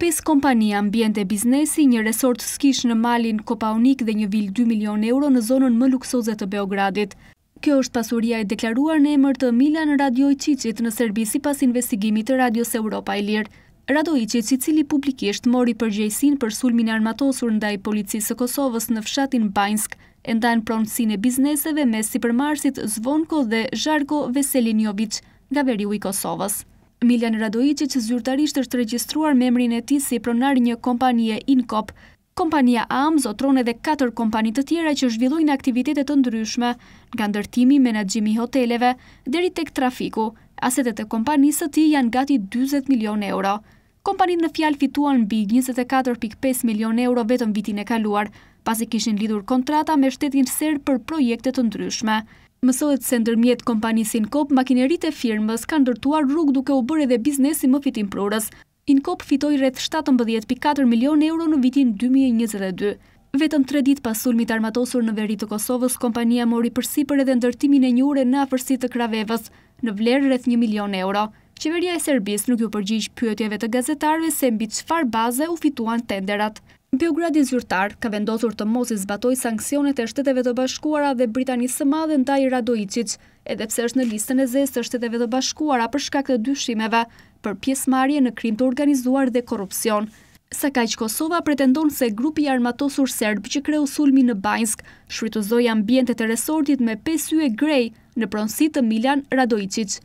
5 kompani ambjente biznesi, një resort skish në Malin, Kopaunik dhe një vil 2 milion euro në zonën më luksoze të Beogradit. Kjo është pasuria e deklaruar në emër të Milan Radio në Serbisi pas investigimit të Radios Europa i Lirë. Rado Iqici cili publikisht mori përgjejsin për sulmin armatosur ndaj policisë Kosovës në fshatin Bajnsk, e ndajnë pronsin e bizneseve me si përmarsit Zvonko dhe Zharko Veselinjovic, gaveriu i Kosovës. Milan Radoici që zyrtarisht është regjistruar me emrin e ti si pronar një kompanije Inkop. Kompanija AM zotron edhe 4 kompanit të tjera që zhvillojnë aktivitetet të ndryshme, nga ndërtimi, menagjimi hoteleve, deri tek trafiku. Asetet e kompanisë të ti janë gati 20 milion euro. Kompanit në fjal fituan bi 24.5 milion euro vetën vitin e kaluar, pasi kishin lidur kontrata me shtetin sërë për projekte të ndryshme. Mësohet se ndërmjet kompanisë Inkop, makinerit e firmës kanë ndërtuar rrug duke u bërë edhe biznesi më fitimprurës. Inkop fitoi rreth 17.4 milion euro në vitin 2022. Vetëm tre ditë pas sulmit armatosur në veri të Kosovës, kompania mori përsi për edhe ndërtimin e njure në afërsit të kravevës, në vlerë rreth një milion euro. Qeveria e Serbis nuk ju përgjish pyetjeve të gazetarve se mbi qëfar baze u fituan tenderat. Beogradin zyrtar ka vendosur të mos i zbatoj sankcionet e shteteve të bashkuara dhe Britani së madhe në taj Radoiqic, edhe pse është në listën e zesë të shteteve të bashkuara për shkak të dyshimeve për pjesë marje në krim të organizuar dhe korupcion. Saka i që Kosova pretendon se grupi armatosur serb që kreu sulmi në Bajnsk, shrituzoj ambjente të resortit me pesu e grej në pronsit të Milan Radoiqic.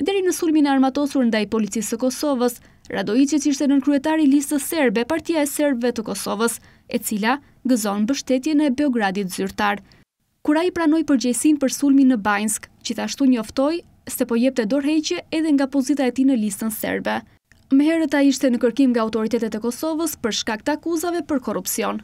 Deri në sulmin e armatosur ndaj policisë të Kosovës, Radojqe që ishte nënkryetari listës serbe, partia e serbëve të Kosovës, e cila gëzon bështetje në Beogradit zyrtar. Kura i pranoj përgjesin për sulmin në Bajnsk, një oftoj, se po jep të dorheqe edhe nga pozita e ti në listën serbe. Meherëta ishte në kërkim nga autoritetet e Kosovës për shkakt akuzave për korupcion.